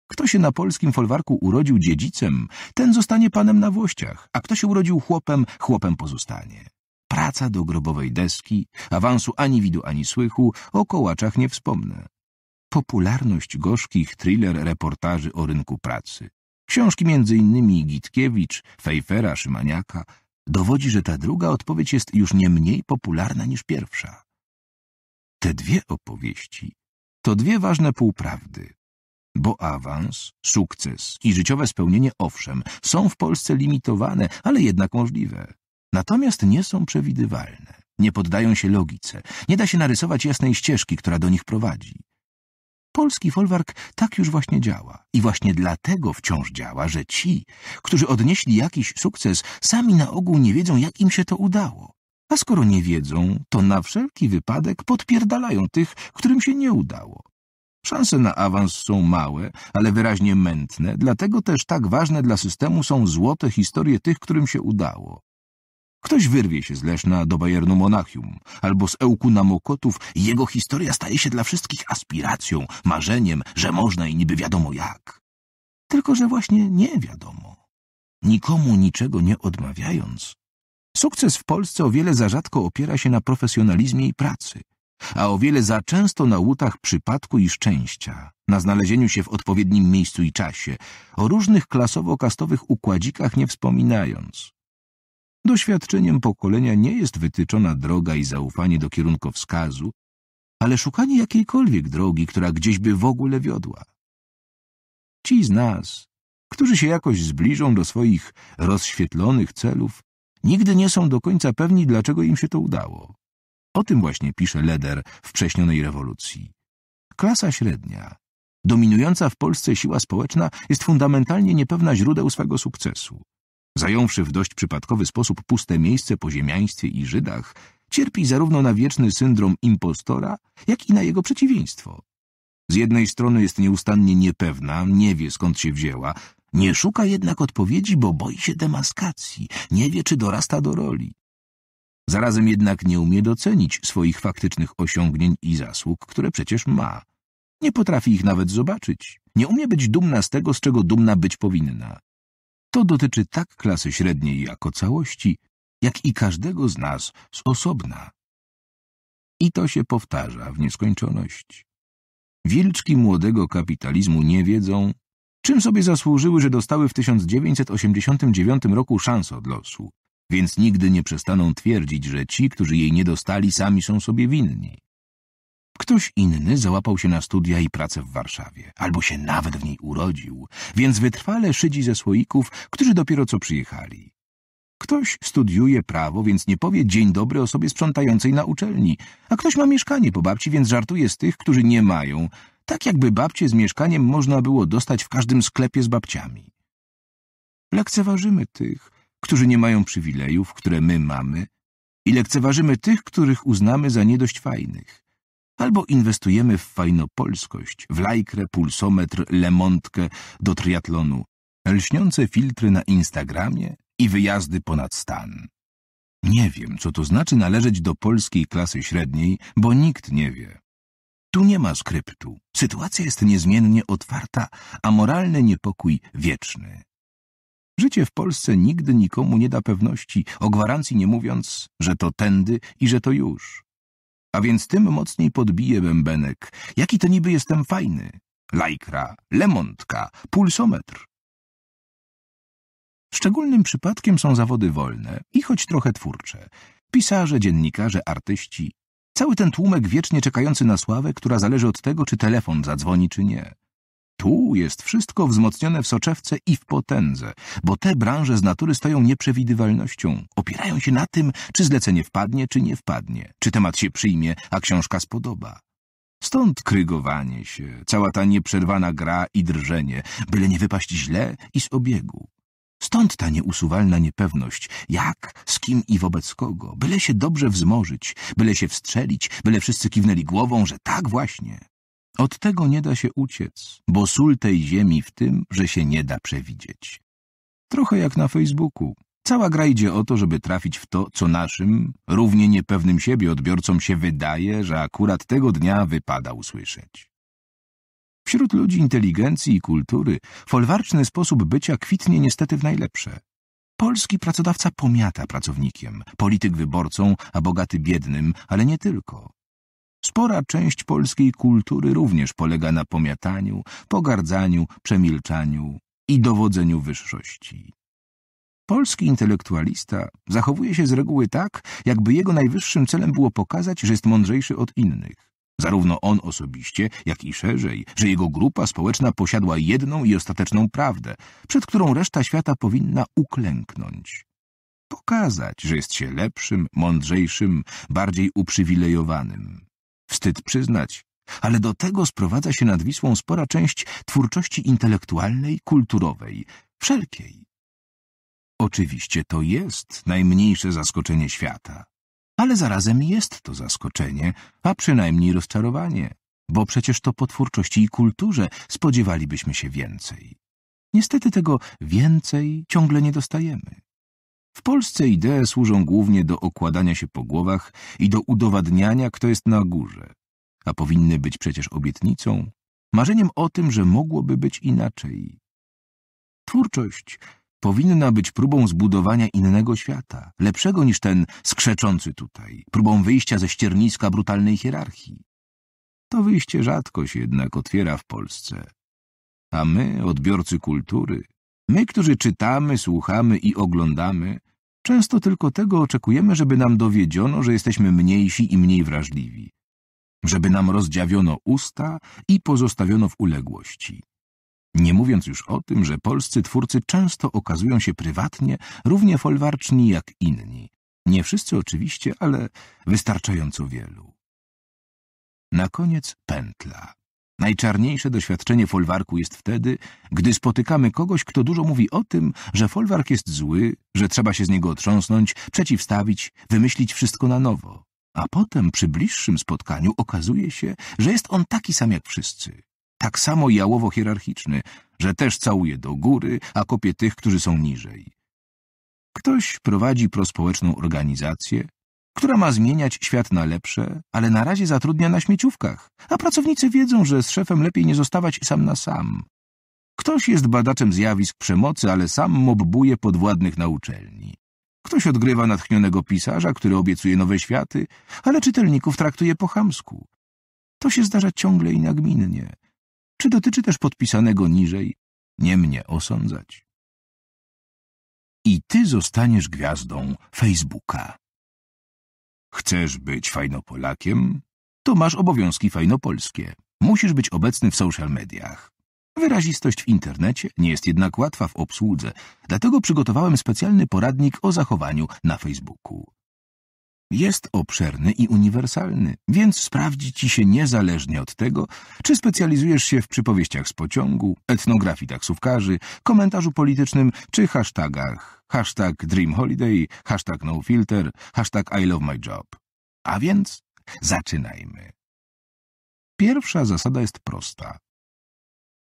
Kto się na polskim folwarku urodził dziedzicem, ten zostanie panem na włościach, a kto się urodził chłopem, chłopem pozostanie praca do grobowej deski, awansu ani widu, ani słychu, o kołaczach nie wspomnę. Popularność gorzkich thriller reportaży o rynku pracy. Książki m.in. Gitkiewicz, Fejfera, Szymaniaka dowodzi, że ta druga odpowiedź jest już nie mniej popularna niż pierwsza. Te dwie opowieści to dwie ważne półprawdy, bo awans, sukces i życiowe spełnienie owszem są w Polsce limitowane, ale jednak możliwe. Natomiast nie są przewidywalne, nie poddają się logice, nie da się narysować jasnej ścieżki, która do nich prowadzi. Polski folwark tak już właśnie działa i właśnie dlatego wciąż działa, że ci, którzy odnieśli jakiś sukces, sami na ogół nie wiedzą, jak im się to udało. A skoro nie wiedzą, to na wszelki wypadek podpierdalają tych, którym się nie udało. Szanse na awans są małe, ale wyraźnie mętne, dlatego też tak ważne dla systemu są złote historie tych, którym się udało. Ktoś wyrwie się z Leszna do Bayernu Monachium albo z Ełku na Mokotów i jego historia staje się dla wszystkich aspiracją, marzeniem, że można i niby wiadomo jak. Tylko, że właśnie nie wiadomo. Nikomu niczego nie odmawiając. Sukces w Polsce o wiele za rzadko opiera się na profesjonalizmie i pracy, a o wiele za często na łutach przypadku i szczęścia, na znalezieniu się w odpowiednim miejscu i czasie, o różnych klasowo-kastowych układzikach nie wspominając. Doświadczeniem pokolenia nie jest wytyczona droga i zaufanie do kierunkowskazu, ale szukanie jakiejkolwiek drogi, która gdzieś by w ogóle wiodła. Ci z nas, którzy się jakoś zbliżą do swoich rozświetlonych celów, nigdy nie są do końca pewni, dlaczego im się to udało. O tym właśnie pisze Leder w Prześnionej rewolucji. Klasa średnia, dominująca w Polsce siła społeczna jest fundamentalnie niepewna źródeł swego sukcesu. Zająwszy w dość przypadkowy sposób puste miejsce po ziemiaństwie i Żydach, cierpi zarówno na wieczny syndrom impostora, jak i na jego przeciwieństwo. Z jednej strony jest nieustannie niepewna, nie wie skąd się wzięła, nie szuka jednak odpowiedzi, bo boi się demaskacji, nie wie czy dorasta do roli. Zarazem jednak nie umie docenić swoich faktycznych osiągnięć i zasług, które przecież ma. Nie potrafi ich nawet zobaczyć. Nie umie być dumna z tego, z czego dumna być powinna. To dotyczy tak klasy średniej jako całości, jak i każdego z nas z osobna. I to się powtarza w nieskończoność. Wilczki młodego kapitalizmu nie wiedzą, czym sobie zasłużyły, że dostały w 1989 roku szansę od losu, więc nigdy nie przestaną twierdzić, że ci, którzy jej nie dostali, sami są sobie winni. Ktoś inny załapał się na studia i pracę w Warszawie, albo się nawet w niej urodził, więc wytrwale szydzi ze słoików, którzy dopiero co przyjechali. Ktoś studiuje prawo, więc nie powie dzień dobry osobie sprzątającej na uczelni, a ktoś ma mieszkanie po babci, więc żartuje z tych, którzy nie mają, tak jakby babcie z mieszkaniem można było dostać w każdym sklepie z babciami. Lekceważymy tych, którzy nie mają przywilejów, które my mamy, i lekceważymy tych, których uznamy za niedość fajnych. Albo inwestujemy w fajnopolskość, w lajkrę, pulsometr, lemontkę do triatlonu, lśniące filtry na Instagramie i wyjazdy ponad stan. Nie wiem, co to znaczy należeć do polskiej klasy średniej, bo nikt nie wie. Tu nie ma skryptu. Sytuacja jest niezmiennie otwarta, a moralny niepokój wieczny. Życie w Polsce nigdy nikomu nie da pewności, o gwarancji nie mówiąc, że to tędy i że to już a więc tym mocniej podbije bębenek. Jaki to niby jestem fajny. Lajkra, lemontka, pulsometr. Szczególnym przypadkiem są zawody wolne i choć trochę twórcze. Pisarze, dziennikarze, artyści. Cały ten tłumek wiecznie czekający na sławę, która zależy od tego, czy telefon zadzwoni, czy nie. Tu jest wszystko wzmocnione w soczewce i w potędze, bo te branże z natury stoją nieprzewidywalnością, opierają się na tym, czy zlecenie wpadnie, czy nie wpadnie, czy temat się przyjmie, a książka spodoba. Stąd krygowanie się, cała ta nieprzerwana gra i drżenie, byle nie wypaść źle i z obiegu. Stąd ta nieusuwalna niepewność, jak, z kim i wobec kogo, byle się dobrze wzmożyć, byle się wstrzelić, byle wszyscy kiwnęli głową, że tak właśnie. Od tego nie da się uciec, bo sól tej ziemi w tym, że się nie da przewidzieć. Trochę jak na Facebooku. Cała gra idzie o to, żeby trafić w to, co naszym, równie niepewnym siebie odbiorcom się wydaje, że akurat tego dnia wypada usłyszeć. Wśród ludzi inteligencji i kultury folwarczny sposób bycia kwitnie niestety w najlepsze. Polski pracodawca pomiata pracownikiem, polityk wyborcą, a bogaty biednym, ale nie tylko. Spora część polskiej kultury również polega na pomiataniu, pogardzaniu, przemilczaniu i dowodzeniu wyższości. Polski intelektualista zachowuje się z reguły tak, jakby jego najwyższym celem było pokazać, że jest mądrzejszy od innych. Zarówno on osobiście, jak i szerzej, że jego grupa społeczna posiadła jedną i ostateczną prawdę, przed którą reszta świata powinna uklęknąć. Pokazać, że jest się lepszym, mądrzejszym, bardziej uprzywilejowanym. Wstyd przyznać, ale do tego sprowadza się nad Wisłą spora część twórczości intelektualnej, kulturowej, wszelkiej. Oczywiście to jest najmniejsze zaskoczenie świata, ale zarazem jest to zaskoczenie, a przynajmniej rozczarowanie, bo przecież to po twórczości i kulturze spodziewalibyśmy się więcej. Niestety tego więcej ciągle nie dostajemy. W Polsce idee służą głównie do okładania się po głowach i do udowadniania, kto jest na górze, a powinny być przecież obietnicą, marzeniem o tym, że mogłoby być inaczej. Twórczość powinna być próbą zbudowania innego świata, lepszego niż ten skrzeczący tutaj, próbą wyjścia ze ścierniska brutalnej hierarchii. To wyjście rzadko się jednak otwiera w Polsce. A my, odbiorcy kultury, my, którzy czytamy, słuchamy i oglądamy, Często tylko tego oczekujemy, żeby nam dowiedziono, że jesteśmy mniejsi i mniej wrażliwi, żeby nam rozdziawiono usta i pozostawiono w uległości. Nie mówiąc już o tym, że polscy twórcy często okazują się prywatnie równie folwarczni jak inni. Nie wszyscy oczywiście, ale wystarczająco wielu. Na koniec pętla. Najczarniejsze doświadczenie folwarku jest wtedy, gdy spotykamy kogoś, kto dużo mówi o tym, że folwark jest zły, że trzeba się z niego otrząsnąć, przeciwstawić, wymyślić wszystko na nowo. A potem przy bliższym spotkaniu okazuje się, że jest on taki sam jak wszyscy. Tak samo jałowo-hierarchiczny, że też całuje do góry, a kopie tych, którzy są niżej. Ktoś prowadzi prospołeczną organizację, która ma zmieniać świat na lepsze, ale na razie zatrudnia na śmieciówkach, a pracownicy wiedzą, że z szefem lepiej nie zostawać sam na sam. Ktoś jest badaczem zjawisk przemocy, ale sam mobbuje podwładnych na uczelni. Ktoś odgrywa natchnionego pisarza, który obiecuje nowe światy, ale czytelników traktuje po chamsku. To się zdarza ciągle i nagminnie. Czy dotyczy też podpisanego niżej? Nie mnie osądzać. I ty zostaniesz gwiazdą Facebooka. Chcesz być fajnopolakiem? To masz obowiązki fajnopolskie. Musisz być obecny w social mediach. Wyrazistość w internecie nie jest jednak łatwa w obsłudze, dlatego przygotowałem specjalny poradnik o zachowaniu na Facebooku jest obszerny i uniwersalny, więc sprawdzi ci się niezależnie od tego, czy specjalizujesz się w przypowieściach z pociągu, etnografii taksówkarzy, komentarzu politycznym czy hashtagach hashtag Dream Holiday, hashtag No Filter, hashtag I Love My Job. A więc zaczynajmy. Pierwsza zasada jest prosta.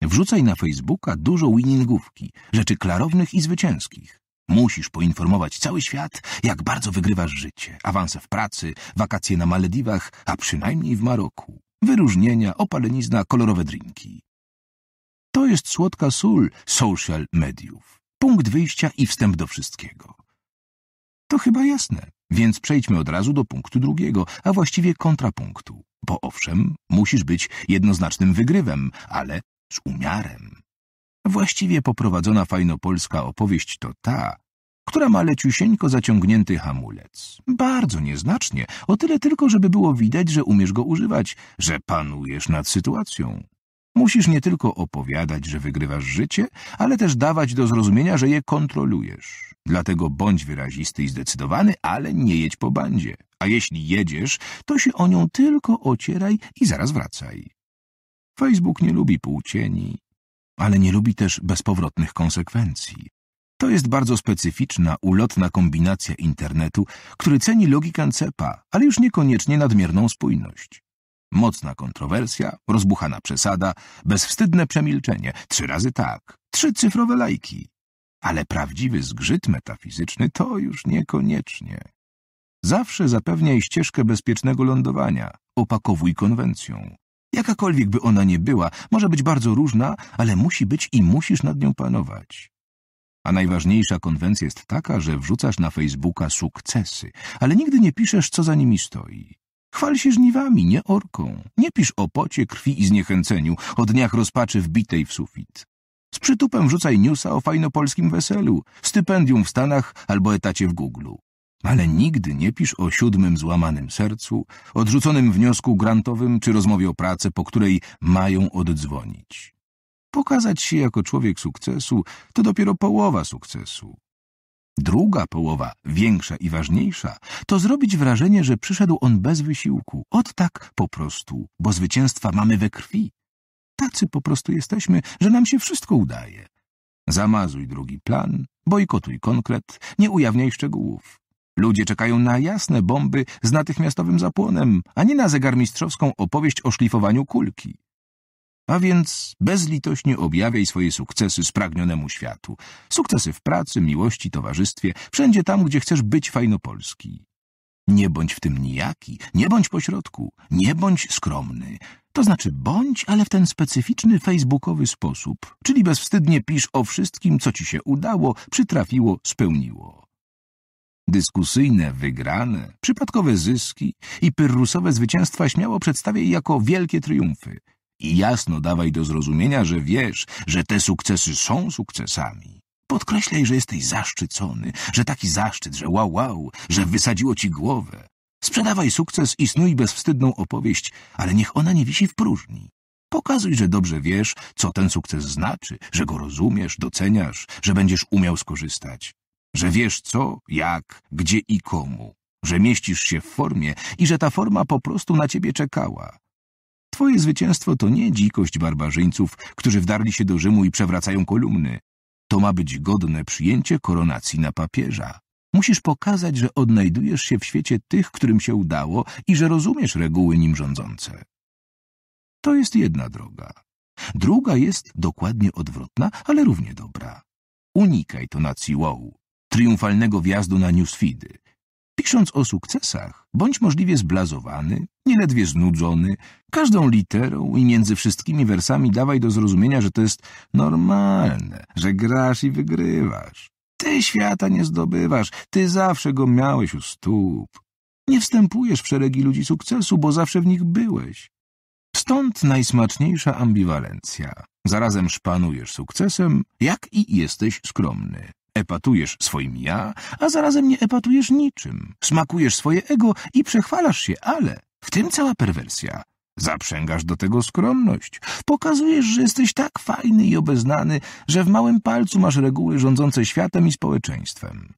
Wrzucaj na Facebooka dużo winningówki, rzeczy klarownych i zwycięskich. Musisz poinformować cały świat, jak bardzo wygrywasz życie, awanse w pracy, wakacje na Malediwach, a przynajmniej w Maroku, wyróżnienia, opalenizna, kolorowe drinki. To jest słodka sól social mediów. Punkt wyjścia i wstęp do wszystkiego. To chyba jasne, więc przejdźmy od razu do punktu drugiego, a właściwie kontrapunktu. Bo owszem, musisz być jednoznacznym wygrywem, ale z umiarem. Właściwie poprowadzona fajnopolska opowieść to ta, która ma leciusieńko zaciągnięty hamulec. Bardzo nieznacznie, o tyle tylko, żeby było widać, że umiesz go używać, że panujesz nad sytuacją. Musisz nie tylko opowiadać, że wygrywasz życie, ale też dawać do zrozumienia, że je kontrolujesz. Dlatego bądź wyrazisty i zdecydowany, ale nie jedź po bandzie. A jeśli jedziesz, to się o nią tylko ocieraj i zaraz wracaj. Facebook nie lubi półcieni, ale nie lubi też bezpowrotnych konsekwencji. To jest bardzo specyficzna, ulotna kombinacja internetu, który ceni logikę cepa, ale już niekoniecznie nadmierną spójność. Mocna kontrowersja, rozbuchana przesada, bezwstydne przemilczenie, trzy razy tak, trzy cyfrowe lajki. Ale prawdziwy zgrzyt metafizyczny to już niekoniecznie. Zawsze zapewniaj ścieżkę bezpiecznego lądowania, opakowuj konwencją. Jakakolwiek by ona nie była, może być bardzo różna, ale musi być i musisz nad nią panować. A najważniejsza konwencja jest taka, że wrzucasz na Facebooka sukcesy, ale nigdy nie piszesz, co za nimi stoi. Chwal się żniwami, nie orką. Nie pisz o pocie, krwi i zniechęceniu, o dniach rozpaczy wbitej w sufit. Z przytupem wrzucaj newsa o fajnopolskim weselu, stypendium w Stanach albo etacie w Google. Ale nigdy nie pisz o siódmym złamanym sercu, odrzuconym wniosku grantowym czy rozmowie o pracę, po której mają oddzwonić. Pokazać się jako człowiek sukcesu to dopiero połowa sukcesu. Druga połowa, większa i ważniejsza, to zrobić wrażenie, że przyszedł on bez wysiłku. Od tak po prostu, bo zwycięstwa mamy we krwi. Tacy po prostu jesteśmy, że nam się wszystko udaje. Zamazuj drugi plan, bojkotuj konkret, nie ujawniaj szczegółów. Ludzie czekają na jasne bomby z natychmiastowym zapłonem, a nie na zegarmistrzowską opowieść o szlifowaniu kulki. A więc bezlitośnie objawiaj swoje sukcesy spragnionemu światu. Sukcesy w pracy, miłości, towarzystwie, wszędzie tam, gdzie chcesz być fajnopolski. Nie bądź w tym nijaki, nie bądź pośrodku, nie bądź skromny. To znaczy bądź, ale w ten specyficzny facebookowy sposób, czyli bezwstydnie pisz o wszystkim, co ci się udało, przytrafiło, spełniło. Dyskusyjne wygrane, przypadkowe zyski i pyrrusowe zwycięstwa śmiało przedstawię jako wielkie triumfy – i jasno dawaj do zrozumienia, że wiesz, że te sukcesy są sukcesami. Podkreślaj, że jesteś zaszczycony, że taki zaszczyt, że wow, wow, że wysadziło ci głowę. Sprzedawaj sukces i snuj bezwstydną opowieść, ale niech ona nie wisi w próżni. Pokazuj, że dobrze wiesz, co ten sukces znaczy, że go rozumiesz, doceniasz, że będziesz umiał skorzystać, że wiesz co, jak, gdzie i komu, że mieścisz się w formie i że ta forma po prostu na ciebie czekała. Twoje zwycięstwo to nie dzikość barbarzyńców, którzy wdarli się do Rzymu i przewracają kolumny. To ma być godne przyjęcie koronacji na papieża. Musisz pokazać, że odnajdujesz się w świecie tych, którym się udało i że rozumiesz reguły nim rządzące. To jest jedna droga. Druga jest dokładnie odwrotna, ale równie dobra. Unikaj tonacji wow, triumfalnego wjazdu na newsfeedy. Pisząc o sukcesach, bądź możliwie zblazowany, nieledwie znudzony, każdą literą i między wszystkimi wersami dawaj do zrozumienia, że to jest normalne, że grasz i wygrywasz. Ty świata nie zdobywasz, ty zawsze go miałeś u stóp. Nie wstępujesz w szeregi ludzi sukcesu, bo zawsze w nich byłeś. Stąd najsmaczniejsza ambiwalencja. Zarazem szpanujesz sukcesem, jak i jesteś skromny. Epatujesz swoim ja, a zarazem nie epatujesz niczym. Smakujesz swoje ego i przechwalasz się, ale w tym cała perwersja. Zaprzęgasz do tego skromność. Pokazujesz, że jesteś tak fajny i obeznany, że w małym palcu masz reguły rządzące światem i społeczeństwem.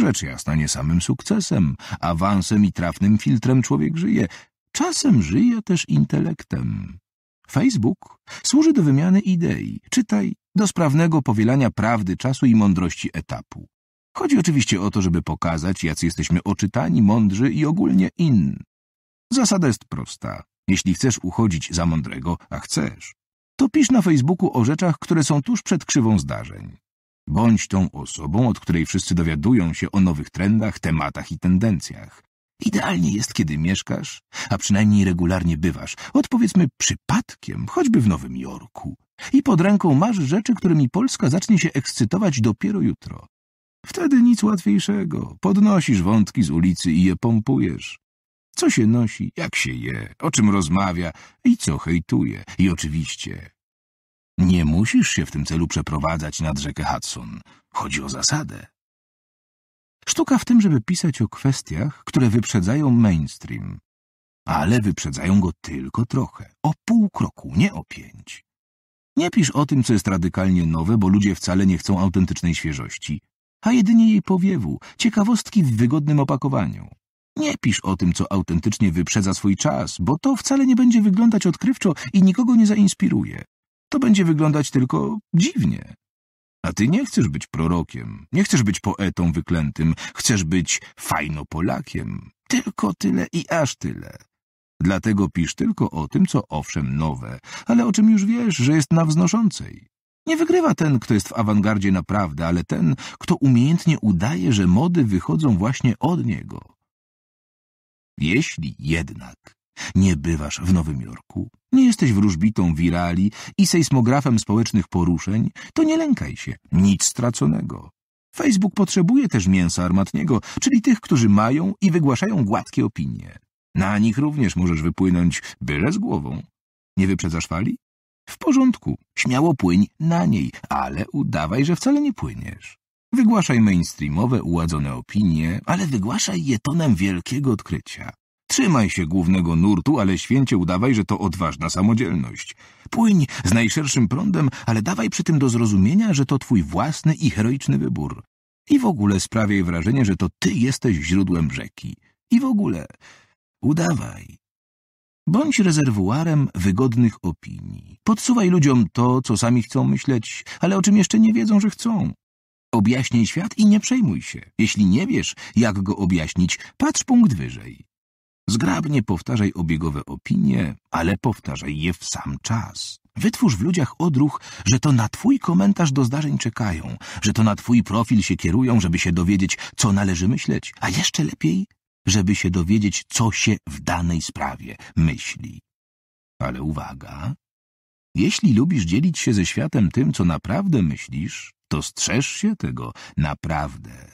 Rzecz jasna nie samym sukcesem, awansem i trafnym filtrem człowiek żyje. Czasem żyje też intelektem. Facebook służy do wymiany idei, czytaj, do sprawnego powielania prawdy czasu i mądrości etapu. Chodzi oczywiście o to, żeby pokazać, jacy jesteśmy oczytani, mądrzy i ogólnie in. Zasada jest prosta. Jeśli chcesz uchodzić za mądrego, a chcesz, to pisz na Facebooku o rzeczach, które są tuż przed krzywą zdarzeń. Bądź tą osobą, od której wszyscy dowiadują się o nowych trendach, tematach i tendencjach. Idealnie jest, kiedy mieszkasz, a przynajmniej regularnie bywasz, odpowiedzmy przypadkiem, choćby w Nowym Jorku. I pod ręką masz rzeczy, którymi Polska zacznie się ekscytować dopiero jutro. Wtedy nic łatwiejszego. Podnosisz wątki z ulicy i je pompujesz. Co się nosi, jak się je, o czym rozmawia i co hejtuje. I oczywiście nie musisz się w tym celu przeprowadzać nad rzekę Hudson. Chodzi o zasadę. Sztuka w tym, żeby pisać o kwestiach, które wyprzedzają mainstream, ale wyprzedzają go tylko trochę, o pół kroku, nie o pięć. Nie pisz o tym, co jest radykalnie nowe, bo ludzie wcale nie chcą autentycznej świeżości, a jedynie jej powiewu, ciekawostki w wygodnym opakowaniu. Nie pisz o tym, co autentycznie wyprzedza swój czas, bo to wcale nie będzie wyglądać odkrywczo i nikogo nie zainspiruje. To będzie wyglądać tylko dziwnie. A ty nie chcesz być prorokiem, nie chcesz być poetą wyklętym, chcesz być fajnopolakiem. Tylko tyle i aż tyle. Dlatego pisz tylko o tym, co owszem nowe, ale o czym już wiesz, że jest na wznoszącej. Nie wygrywa ten, kto jest w awangardzie naprawdę, ale ten, kto umiejętnie udaje, że mody wychodzą właśnie od niego. Jeśli jednak nie bywasz w Nowym Jorku, nie jesteś wróżbitą wirali i sejsmografem społecznych poruszeń, to nie lękaj się, nic straconego. Facebook potrzebuje też mięsa armatniego, czyli tych, którzy mają i wygłaszają gładkie opinie. Na nich również możesz wypłynąć byle z głową. Nie wyprzedzasz fali? W porządku, śmiało płyń na niej, ale udawaj, że wcale nie płyniesz. Wygłaszaj mainstreamowe, uładzone opinie, ale wygłaszaj je tonem wielkiego odkrycia. Trzymaj się głównego nurtu, ale święcie udawaj, że to odważna samodzielność. Płyń z najszerszym prądem, ale dawaj przy tym do zrozumienia, że to twój własny i heroiczny wybór. I w ogóle sprawiaj wrażenie, że to ty jesteś źródłem rzeki. I w ogóle udawaj. Bądź rezerwuarem wygodnych opinii. Podsuwaj ludziom to, co sami chcą myśleć, ale o czym jeszcze nie wiedzą, że chcą. Objaśnij świat i nie przejmuj się. Jeśli nie wiesz, jak go objaśnić, patrz punkt wyżej. Zgrabnie powtarzaj obiegowe opinie, ale powtarzaj je w sam czas. Wytwórz w ludziach odruch, że to na twój komentarz do zdarzeń czekają, że to na twój profil się kierują, żeby się dowiedzieć, co należy myśleć, a jeszcze lepiej, żeby się dowiedzieć, co się w danej sprawie myśli. Ale uwaga! Jeśli lubisz dzielić się ze światem tym, co naprawdę myślisz, to strzeż się tego naprawdę.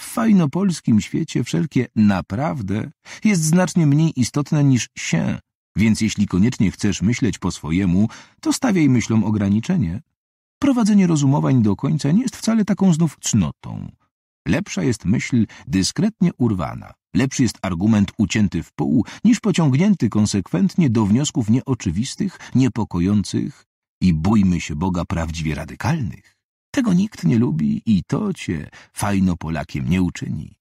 W fajnopolskim świecie wszelkie naprawdę jest znacznie mniej istotne niż się, więc jeśli koniecznie chcesz myśleć po swojemu, to stawiaj myślom ograniczenie. Prowadzenie rozumowań do końca nie jest wcale taką znów cnotą. Lepsza jest myśl dyskretnie urwana, lepszy jest argument ucięty w pół, niż pociągnięty konsekwentnie do wniosków nieoczywistych, niepokojących i bójmy się Boga prawdziwie radykalnych. Tego nikt nie lubi i to cię fajno Polakiem nie uczyni.